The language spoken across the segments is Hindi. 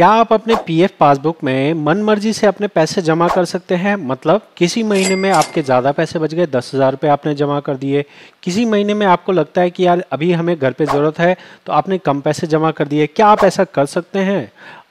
क्या आप अपने पीएफ पासबुक में मनमर्जी से अपने पैसे जमा कर सकते हैं मतलब किसी महीने में आपके ज़्यादा पैसे बच गए दस हज़ार रुपये आपने जमा कर दिए किसी महीने में आपको लगता है कि यार अभी हमें घर पे ज़रूरत है तो आपने कम पैसे जमा कर दिए क्या आप ऐसा कर सकते हैं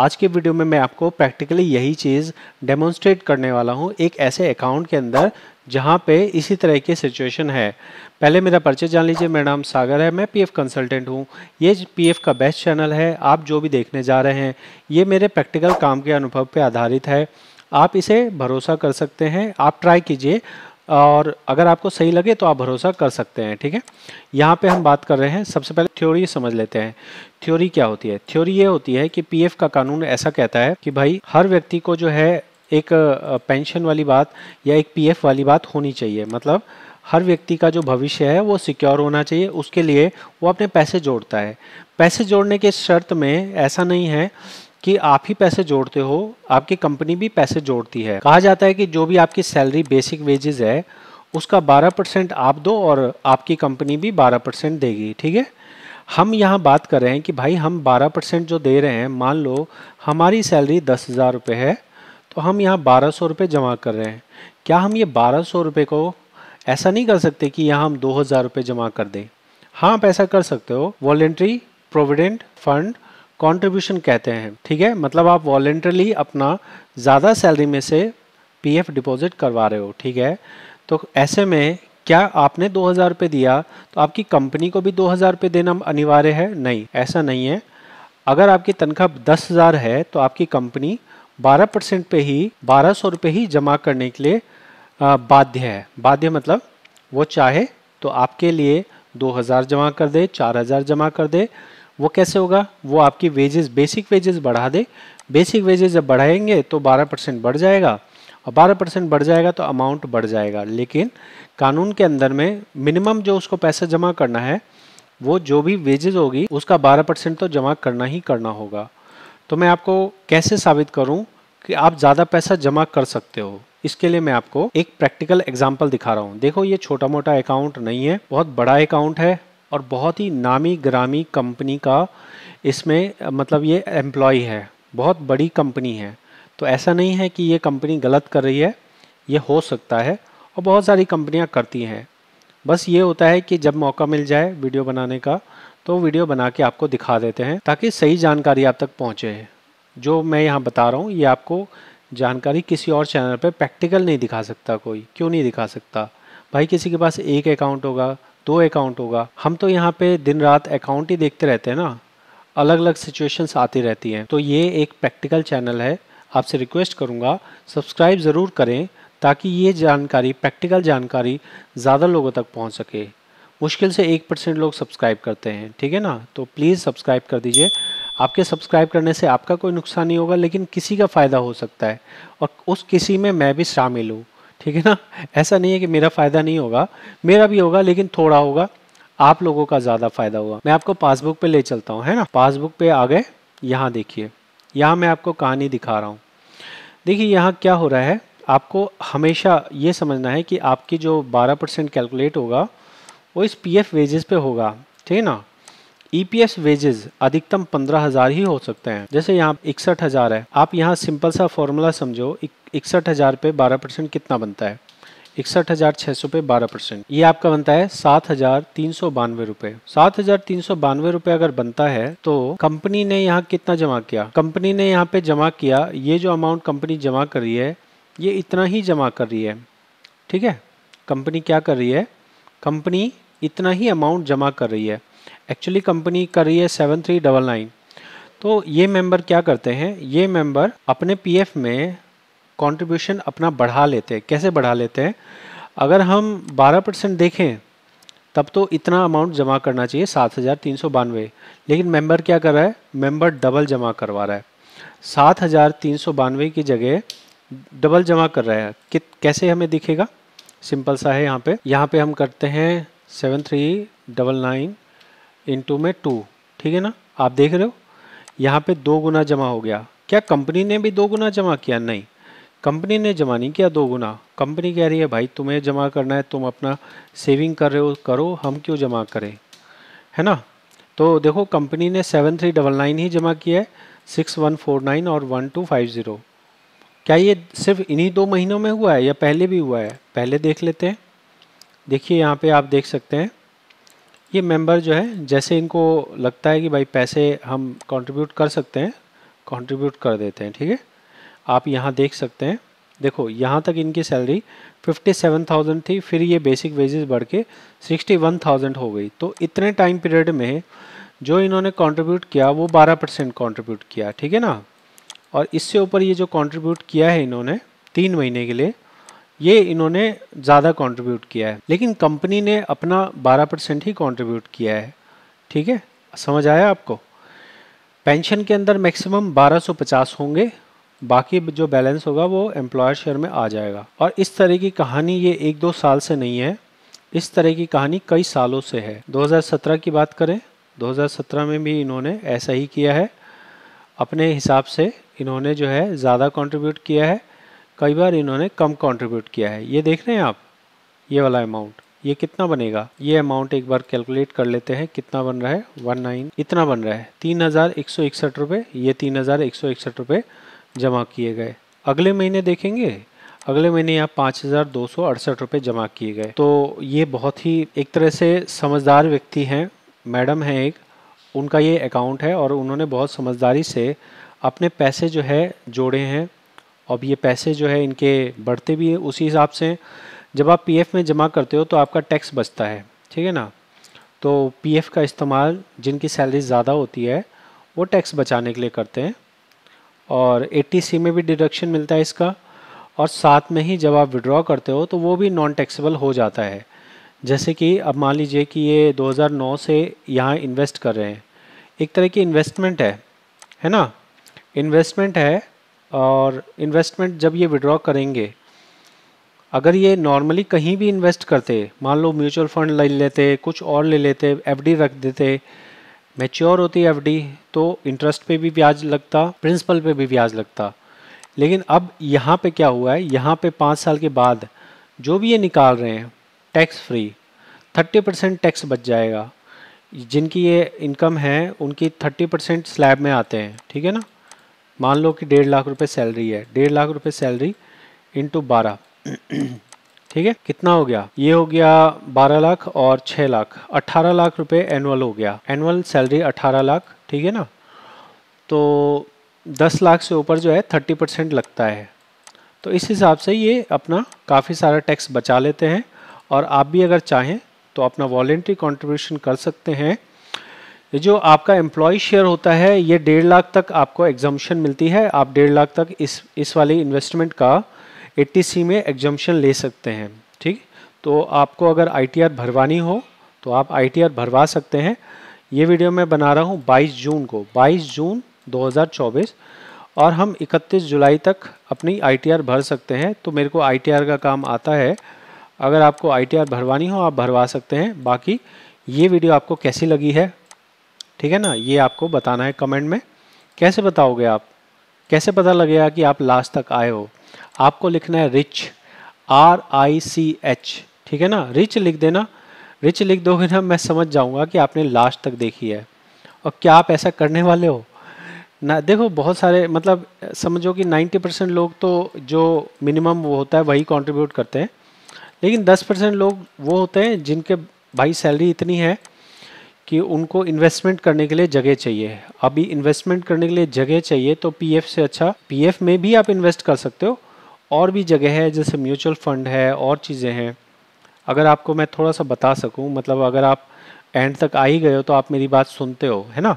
आज के वीडियो में मैं आपको प्रैक्टिकली यही चीज़ डेमोन्स्ट्रेट करने वाला हूँ एक ऐसे अकाउंट के अंदर जहाँ पे इसी तरह की सिचुएशन है पहले मेरा परिचय जान लीजिए मेरा नाम सागर है मैं पीएफ कंसल्टेंट हूँ ये पीएफ का बेस्ट चैनल है आप जो भी देखने जा रहे हैं ये मेरे प्रैक्टिकल काम के अनुभव पर आधारित है आप इसे भरोसा कर सकते हैं आप ट्राई कीजिए और अगर आपको सही लगे तो आप भरोसा कर सकते हैं ठीक है यहाँ पे हम बात कर रहे हैं सबसे पहले थ्योरी समझ लेते हैं थ्योरी क्या होती है थ्योरी ये होती है कि पीएफ का कानून ऐसा कहता है कि भाई हर व्यक्ति को जो है एक पेंशन वाली बात या एक पीएफ वाली बात होनी चाहिए मतलब हर व्यक्ति का जो भविष्य है वो सिक्योर होना चाहिए उसके लिए वो अपने पैसे जोड़ता है पैसे जोड़ने के शर्त में ऐसा नहीं है कि आप ही पैसे जोड़ते हो आपकी कंपनी भी पैसे जोड़ती है कहा जाता है कि जो भी आपकी सैलरी बेसिक वेजेस है उसका 12 परसेंट आप दो और आपकी कंपनी भी 12 परसेंट देगी ठीक है हम यहाँ बात कर रहे हैं कि भाई हम 12 परसेंट जो दे रहे हैं मान लो हमारी सैलरी दस हज़ार रुपये है तो हम यहाँ बारह सौ रुपये जमा कर रहे हैं क्या हम ये बारह सौ रुपये को ऐसा नहीं कर सकते कि यहाँ हम दो हज़ार रुपये जमा कर दें हाँ आप ऐसा कर सकते हो वॉल्ट्री प्रोविडेंट फंड कॉन्ट्रीब्यूशन कहते हैं ठीक है मतलब आप वॉलेंटरली अपना ज़्यादा सैलरी में से पीएफ डिपॉजिट करवा रहे हो ठीक है तो ऐसे में क्या आपने दो हज़ार रुपये दिया तो आपकी कंपनी को भी दो हज़ार रुपये देना अनिवार्य है नहीं ऐसा नहीं है अगर आपकी तनख्वाह दस हज़ार है तो आपकी कंपनी बारह परसेंट पे ही बारह सौ रुपये ही जमा करने के लिए बाध्य है बाध्य मतलब वो चाहे तो आपके लिए दो हज़ार जमा कर दे चार हज़ार जमा कर दे वो कैसे होगा वो आपकी वेजेस बेसिक वेजेस बढ़ा दे बेसिक वेजेस जब बढ़ाएंगे तो 12 परसेंट बढ़ जाएगा और 12 परसेंट बढ़ जाएगा तो अमाउंट बढ़ जाएगा लेकिन कानून के अंदर में मिनिमम जो उसको पैसा जमा करना है वो जो भी वेजेस होगी उसका 12 परसेंट तो जमा करना ही करना होगा तो मैं आपको कैसे साबित करूँ कि आप ज़्यादा पैसा जमा कर सकते हो इसके लिए मैं आपको एक प्रैक्टिकल एग्जाम्पल दिखा रहा हूँ देखो ये छोटा मोटा अकाउंट नहीं है बहुत बड़ा अकाउंट है और बहुत ही नामी ग्रामी कंपनी का इसमें मतलब ये एम्प्लॉय है बहुत बड़ी कंपनी है तो ऐसा नहीं है कि ये कंपनी गलत कर रही है ये हो सकता है और बहुत सारी कंपनियां करती हैं बस ये होता है कि जब मौका मिल जाए वीडियो बनाने का तो वीडियो बना के आपको दिखा देते हैं ताकि सही जानकारी आप तक पहुँचे जो मैं यहाँ बता रहा हूँ ये आपको जानकारी किसी और चैनल पर प्रैक्टिकल नहीं दिखा सकता कोई क्यों नहीं दिखा सकता भाई किसी के पास एक अकाउंट होगा दो अकाउंट होगा हम तो यहाँ पे दिन रात अकाउंट ही देखते रहते हैं ना अलग अलग सिचुएशंस आती रहती हैं तो ये एक प्रैक्टिकल चैनल है आपसे रिक्वेस्ट करूँगा सब्सक्राइब ज़रूर करें ताकि ये जानकारी प्रैक्टिकल जानकारी ज़्यादा लोगों तक पहुँच सके मुश्किल से एक परसेंट लोग सब्सक्राइब करते हैं ठीक है ना तो प्लीज़ सब्सक्राइब कर दीजिए आपके सब्सक्राइब करने से आपका कोई नुकसान नहीं होगा लेकिन किसी का फ़ायदा हो सकता है और उस किसी में मैं भी शामिल हूँ ठीक है ना ऐसा नहीं है कि मेरा फ़ायदा नहीं होगा मेरा भी होगा लेकिन थोड़ा होगा आप लोगों का ज़्यादा फायदा होगा मैं आपको पासबुक पे ले चलता हूँ है ना पासबुक पे आ गए यहाँ देखिए यहाँ मैं आपको कहानी दिखा रहा हूँ देखिए यहाँ क्या हो रहा है आपको हमेशा ये समझना है कि आपकी जो 12 परसेंट कैलकुलेट होगा वो इस पी एफ वेजेस पे होगा ठीक है ना ईपीएस e वेजेस अधिकतम पंद्रह हजार ही हो सकते हैं जैसे यहाँ इकसठ हजार है आप यहाँ सिंपल सा फॉर्मूला समझो इकसठ हजार पे बारह परसेंट कितना बनता है इकसठ हजार छह सौ पे बारह परसेंट ये आपका बनता है सात हजार तीन सौ बानवे रूपए सात हजार तीन सौ बानवे रूपए अगर बनता है तो कंपनी ने यहाँ कितना जमा किया कंपनी ने यहाँ पे जमा किया ये जो अमाउंट कंपनी जमा कर रही है ये इतना ही जमा कर रही है ठीक है कंपनी क्या कर रही है कंपनी इतना ही अमाउंट जमा कर रही है एक्चुअली कंपनी कर रही है सेवन थ्री डबल नाइन तो ये मेंबर क्या करते हैं ये मेंबर अपने पीएफ में कंट्रीब्यूशन अपना बढ़ा लेते हैं कैसे बढ़ा लेते हैं अगर हम 12 परसेंट देखें तब तो इतना अमाउंट जमा करना चाहिए सात हज़ार तीन सौ बानवे लेकिन मेंबर क्या कर रहा है मेंबर डबल जमा करवा रहा है सात हज़ार तीन सौ बानवे की जगह डबल जमा कर रहा है कि कैसे हमें दिखेगा सिंपल सा है यहाँ पे यहाँ पे हम करते हैं seven three double nine two में टू ठीक है ना आप देख रहे हो यहाँ पे दो गुना जमा हो गया क्या कंपनी ने भी दो गुना जमा किया नहीं कंपनी ने जमा नहीं किया दो गुना कंपनी कह रही है भाई तुम्हें जमा करना है तुम अपना सेविंग कर रहे हो करो हम क्यों जमा करें है ना तो देखो कंपनी ने सेवन थ्री डबल नाइन ही जमा किया है सिक्स वन फोर नाइन और वन टू फाइव ज़ीरो क्या ये सिर्फ इन्हीं दो महीनों में हुआ है या पहले भी हुआ है पहले देख लेते हैं देखिए यहाँ पे आप देख सकते हैं ये मेंबर जो है जैसे इनको लगता है कि भाई पैसे हम कंट्रीब्यूट कर सकते हैं कंट्रीब्यूट कर देते हैं ठीक है आप यहाँ देख सकते हैं देखो यहाँ तक इनकी सैलरी 57,000 थी फिर ये बेसिक वेजेस बढ़ के 61,000 हो गई तो इतने टाइम पीरियड में जो इन्होंने कंट्रीब्यूट किया वो 12 परसेंट कॉन्ट्रीब्यूट किया ठीक है ना और इससे ऊपर ये जो कॉन्ट्रीब्यूट किया है इन्होंने तीन महीने के लिए ये इन्होंने ज़्यादा कंट्रीब्यूट किया है लेकिन कंपनी ने अपना 12 परसेंट ही कंट्रीब्यूट किया है ठीक है समझ आया आपको पेंशन के अंदर मैक्सिमम 1250 होंगे बाकी जो बैलेंस होगा वो एम्प्लॉयर शेयर में आ जाएगा और इस तरह की कहानी ये एक दो साल से नहीं है इस तरह की कहानी कई सालों से है 2017 की बात करें 2017 में भी इन्होंने ऐसा ही किया है अपने हिसाब से इन्होंने जो है ज़्यादा कॉन्ट्रीब्यूट किया है कई बार इन्होंने कम कंट्रीब्यूट किया है ये देख रहे हैं आप ये वाला अमाउंट ये कितना बनेगा ये अमाउंट एक बार कैलकुलेट कर लेते हैं कितना बन रहा है वन नाइन इतना बन रहा है तीन हज़ार एक सौ इकसठ रुपये ये तीन हज़ार एक सौ इकसठ रुपये जमा किए गए अगले महीने देखेंगे अगले महीने यहाँ पाँच हज़ार दो सौ अड़सठ रुपये जमा किए गए तो ये बहुत ही एक तरह से समझदार व्यक्ति हैं मैडम हैं एक उनका ये अकाउंट है और उन्होंने बहुत समझदारी से अपने पैसे जो है जोड़े हैं अब ये पैसे जो है इनके बढ़ते भी है उसी हिसाब से जब आप पीएफ में जमा करते हो तो आपका टैक्स बचता है ठीक है ना तो पीएफ का इस्तेमाल जिनकी सैलरी ज़्यादा होती है वो टैक्स बचाने के लिए करते हैं और एटीसी में भी डिडक्शन मिलता है इसका और साथ में ही जब आप विड्रॉ करते हो तो वो भी नॉन टैक्सेबल हो जाता है जैसे कि अब मान लीजिए कि ये 2009 से यहाँ इन्वेस्ट कर रहे हैं एक तरह की इन्वेस्टमेंट है है ना इन्वेस्टमेंट है और इन्वेस्टमेंट जब ये विड्रॉ करेंगे अगर ये नॉर्मली कहीं भी इन्वेस्ट करते मान लो म्यूचुअल फंड ले लेते कुछ और ले लेते एफडी रख देते मैच्योर होती एफडी तो इंटरेस्ट पे भी ब्याज लगता प्रिंसिपल पे भी ब्याज लगता लेकिन अब यहाँ पे क्या हुआ है यहाँ पे पाँच साल के बाद जो भी ये निकाल रहे हैं tax free thirty percent tax बच जाएगा जिनकी ये इनकम है उनकी थर्टी परसेंट स्लैब में आते हैं ठीक है ना मान लो कि डेढ़ लाख रुपए सैलरी है डेढ़ लाख रुपए सैलरी इंटू बारह ठीक है कितना हो गया ये हो गया बारह लाख और छह लाख अट्ठारह लाख रुपए एनुअल हो गया एनुअल सैलरी अठारह लाख ठीक है ना तो दस लाख से ऊपर जो है थर्टी परसेंट लगता है तो इस हिसाब से ये अपना काफ़ी सारा टैक्स बचा लेते हैं और आप भी अगर चाहें तो अपना वॉल्ट्री कॉन्ट्रीब्यूशन कर सकते हैं जो आपका एम्प्लॉय शेयर होता है ये डेढ़ लाख तक आपको एग्जामेशन मिलती है आप डेढ़ लाख तक इस इस वाली इन्वेस्टमेंट का ए में एग्जम्पन ले सकते हैं ठीक तो आपको अगर आई भरवानी हो तो आप आई भरवा सकते हैं ये वीडियो मैं बना रहा हूँ 22 जून को 22 जून 2024 और हम 31 जुलाई तक अपनी आई भर सकते हैं तो मेरे को आई का काम आता है अगर आपको आई भरवानी हो आप भरवा सकते हैं बाकी ये वीडियो आपको कैसी लगी है ठीक है ना ये आपको बताना है कमेंट में कैसे बताओगे आप कैसे पता लगेगा कि आप लास्ट तक आए हो आपको लिखना है rich R I C H ठीक है ना रिच लिख देना रिच लिख दोगे ना मैं समझ जाऊंगा कि आपने लास्ट तक देखी है और क्या आप ऐसा करने वाले हो ना देखो बहुत सारे मतलब समझो कि 90 परसेंट लोग तो जो मिनिमम वो होता है वही कंट्रीब्यूट करते हैं लेकिन 10 परसेंट लोग वो होते हैं जिनके भाई सैलरी इतनी है कि उनको इन्वेस्टमेंट करने के लिए जगह चाहिए अभी इन्वेस्टमेंट करने के लिए जगह चाहिए तो पीएफ से अच्छा पीएफ में भी आप इन्वेस्ट कर सकते हो और भी जगह है जैसे म्यूचुअल फंड है और चीज़ें हैं अगर आपको मैं थोड़ा सा बता सकूं मतलब अगर आप एंड तक आ ही गए हो तो आप मेरी बात सुनते हो है ना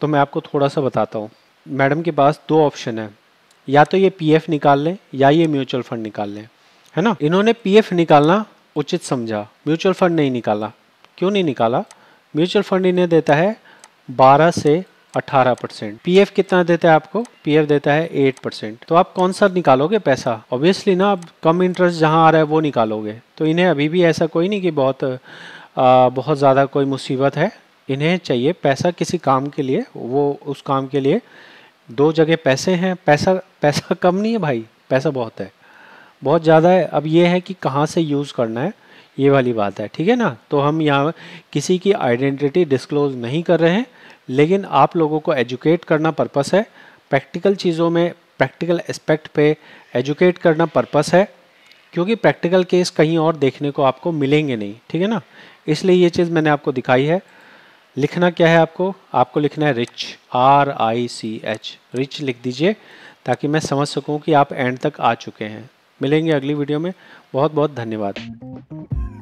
तो मैं आपको थोड़ा सा बताता हूँ मैडम के पास दो ऑप्शन है या तो ये पी निकाल लें या ये म्यूचुअल फंड निकाल लें है ना इन्होंने पी निकालना उचित समझा म्यूचुअल फंड नहीं निकाला क्यों नहीं निकाला म्यूचुअल फंड इन्हें देता है 12 से 18 परसेंट पी कितना देता है आपको पी देता है 8 परसेंट तो आप कौन सा निकालोगे पैसा ऑब्वियसली ना आप कम इंटरेस्ट जहाँ आ रहा है वो निकालोगे तो इन्हें अभी भी ऐसा कोई नहीं कि बहुत आ, बहुत ज़्यादा कोई मुसीबत है इन्हें चाहिए पैसा किसी काम के लिए वो उस काम के लिए दो जगह पैसे हैं पैसा पैसा कम नहीं है भाई पैसा बहुत है बहुत ज़्यादा है अब ये है कि कहाँ से यूज़ करना है ये वाली बात है ठीक है ना तो हम यहाँ किसी की आइडेंटिटी डिस्क्लोज नहीं कर रहे हैं लेकिन आप लोगों को एजुकेट करना पर्पस है प्रैक्टिकल चीज़ों में प्रैक्टिकल एस्पेक्ट पे एजुकेट करना पर्पस है क्योंकि प्रैक्टिकल केस कहीं और देखने को आपको मिलेंगे नहीं ठीक है ना इसलिए ये चीज़ मैंने आपको दिखाई है लिखना क्या है आपको आपको लिखना है rich R I C H rich लिख दीजिए ताकि मैं समझ सकूँ कि आप एंड तक आ चुके हैं मिलेंगे अगली वीडियो में बहुत बहुत धन्यवाद